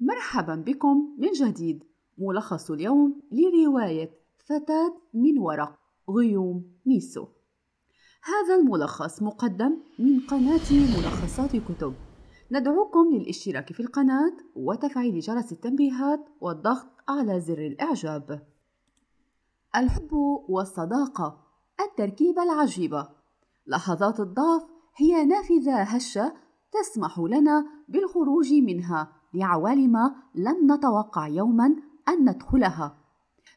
مرحبا بكم من جديد ملخص اليوم لرواية فتاة من ورق غيوم ميسو هذا الملخص مقدم من قناة ملخصات كتب ندعوكم للاشتراك في القناة وتفعيل جرس التنبيهات والضغط على زر الإعجاب الحب والصداقة التركيبة العجيبة لحظات الضعف هي نافذة هشة تسمح لنا بالخروج منها لعوالم لم نتوقع يوما ان ندخلها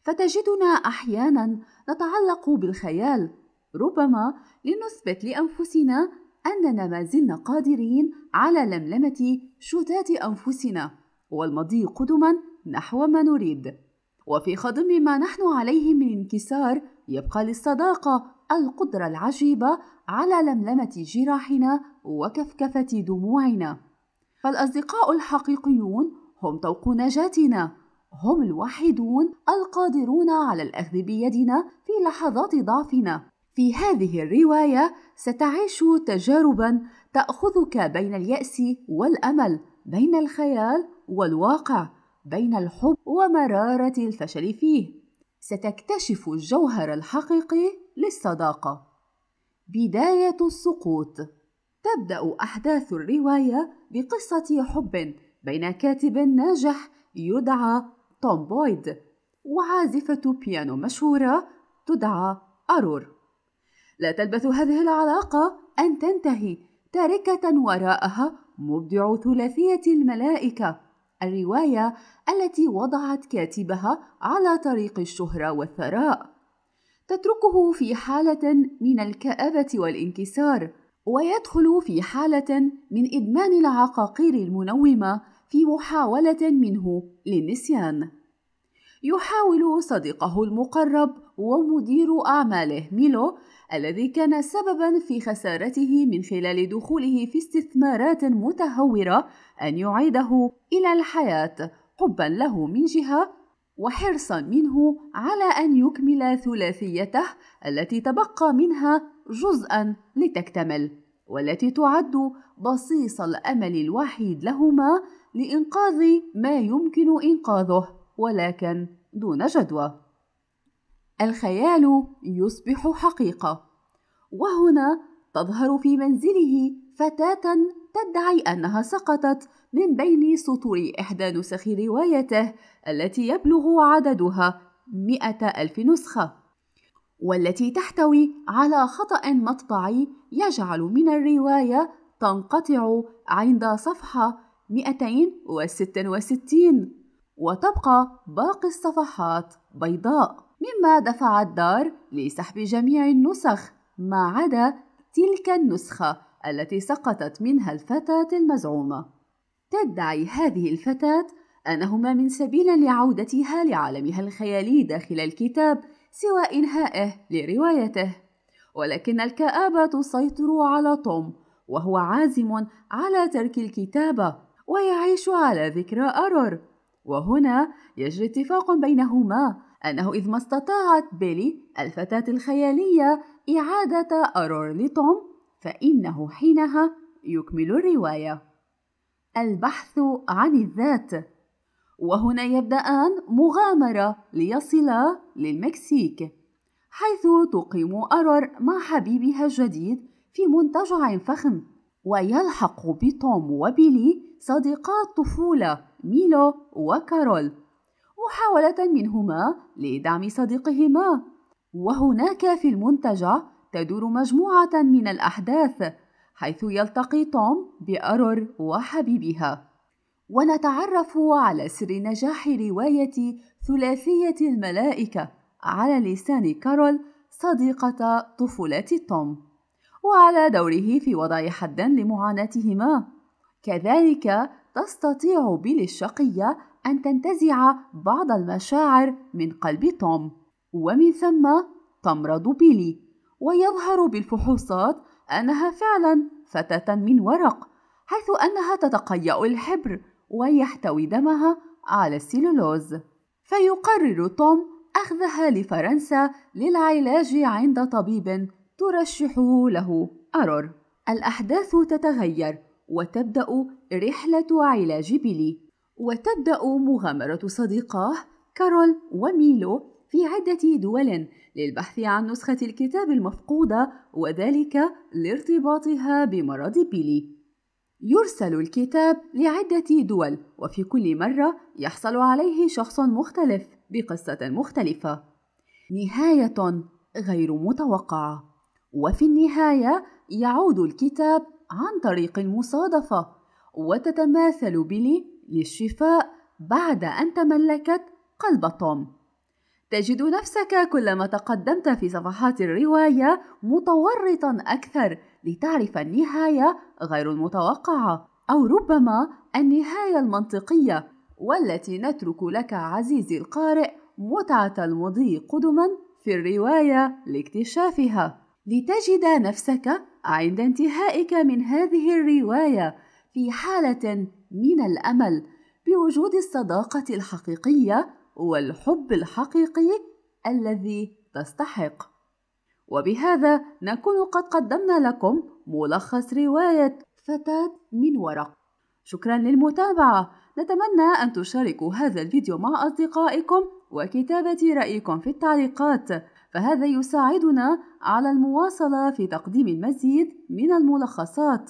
فتجدنا احيانا نتعلق بالخيال ربما لنثبت لانفسنا اننا ما زلنا قادرين على لملمه شتات انفسنا والمضي قدما نحو ما نريد وفي خضم ما نحن عليه من انكسار يبقى للصداقه القدره العجيبه على لملمه جراحنا وكفكفه دموعنا فالأصدقاء الحقيقيون هم طوق نجاتنا هم الوحيدون القادرون على الأخذ بيدنا في لحظات ضعفنا في هذه الرواية ستعيش تجاربا تأخذك بين اليأس والأمل بين الخيال والواقع بين الحب ومرارة الفشل فيه ستكتشف الجوهر الحقيقي للصداقة بداية السقوط تبدأ أحداث الرواية بقصة حب بين كاتب ناجح يدعى توم بويد وعازفة بيانو مشهورة تدعى أرور لا تلبث هذه العلاقة أن تنتهي تاركة وراءها مبدع ثلاثية الملائكة الرواية التي وضعت كاتبها على طريق الشهرة والثراء تتركه في حالة من الكآبة والانكسار ويدخل في حالة من إدمان العقاقير المنومة في محاولة منه للنسيان. يحاول صديقه المقرب ومدير أعماله ميلو الذي كان سببا في خسارته من خلال دخوله في استثمارات متهورة أن يعيده إلى الحياة حبا له من جهة وحرصا منه على أن يكمل ثلاثيته التي تبقى منها جزءا لتكتمل والتي تعد بصيص الامل الوحيد لهما لانقاذ ما يمكن انقاذه ولكن دون جدوى الخيال يصبح حقيقه وهنا تظهر في منزله فتاه تدعي انها سقطت من بين سطور احدى نسخ روايته التي يبلغ عددها مئه الف نسخه والتي تحتوي على خطأ مطبعي يجعل من الرواية تنقطع عند صفحة 266 وتبقى باقي الصفحات بيضاء مما دفع الدار لسحب جميع النسخ ما عدا تلك النسخة التي سقطت منها الفتاة المزعومة تدعي هذه الفتاة أنهما من سبيل لعودتها لعالمها الخيالي داخل الكتاب سوى إنهائه لروايته ولكن الكآبة تسيطر على توم وهو عازم على ترك الكتابة ويعيش على ذكرى أرور، وهنا يجري اتفاق بينهما أنه إذ ما استطاعت بيلي الفتاة الخيالية إعادة أرور لتوم فإنه حينها يكمل الرواية البحث عن الذات وهنا يبدأان مغامرة ليصلا للمكسيك حيث تقيم أرر مع حبيبها الجديد في منتجع فخم ويلحق بتوم وبيلي صديقات طفولة ميلو وكارول محاولة منهما لدعم صديقهما وهناك في المنتجع تدور مجموعة من الأحداث حيث يلتقي توم بأرر وحبيبها ونتعرف على سر نجاح رواية ثلاثية الملائكة على لسان كارول صديقة طفولة توم وعلى دوره في وضع حدا لمعاناتهما كذلك تستطيع بيل الشقية أن تنتزع بعض المشاعر من قلب توم ومن ثم تمرض بيلي ويظهر بالفحوصات أنها فعلا فتاة من ورق حيث أنها تتقيأ الحبر ويحتوي دمها على السيلولوز فيقرر توم أخذها لفرنسا للعلاج عند طبيب ترشحه له أرور الأحداث تتغير وتبدأ رحلة علاج بيلي وتبدأ مغامرة صديقاه كارول وميلو في عدة دول للبحث عن نسخة الكتاب المفقودة وذلك لارتباطها بمرض بيلي يرسل الكتاب لعدة دول وفي كل مرة يحصل عليه شخص مختلف بقصة مختلفة. نهاية غير متوقعة، وفي النهاية يعود الكتاب عن طريق المصادفة، وتتماثل بيلي للشفاء بعد أن تملكت قلب توم. تجد نفسك كلما تقدمت في صفحات الرواية متورطا أكثر لتعرف النهاية غير المتوقعة أو ربما النهاية المنطقية والتي نترك لك عزيزي القارئ متعة المضي قدما في الرواية لاكتشافها لتجد نفسك عند انتهائك من هذه الرواية في حالة من الأمل بوجود الصداقة الحقيقية والحب الحقيقي الذي تستحق وبهذا نكون قد قدمنا لكم ملخص رواية فتاة من ورق شكرا للمتابعة نتمنى أن تشاركوا هذا الفيديو مع أصدقائكم وكتابة رأيكم في التعليقات فهذا يساعدنا على المواصلة في تقديم المزيد من الملخصات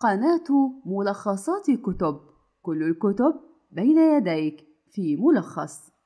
قناة ملخصات كتب كل الكتب بين يديك في ملخص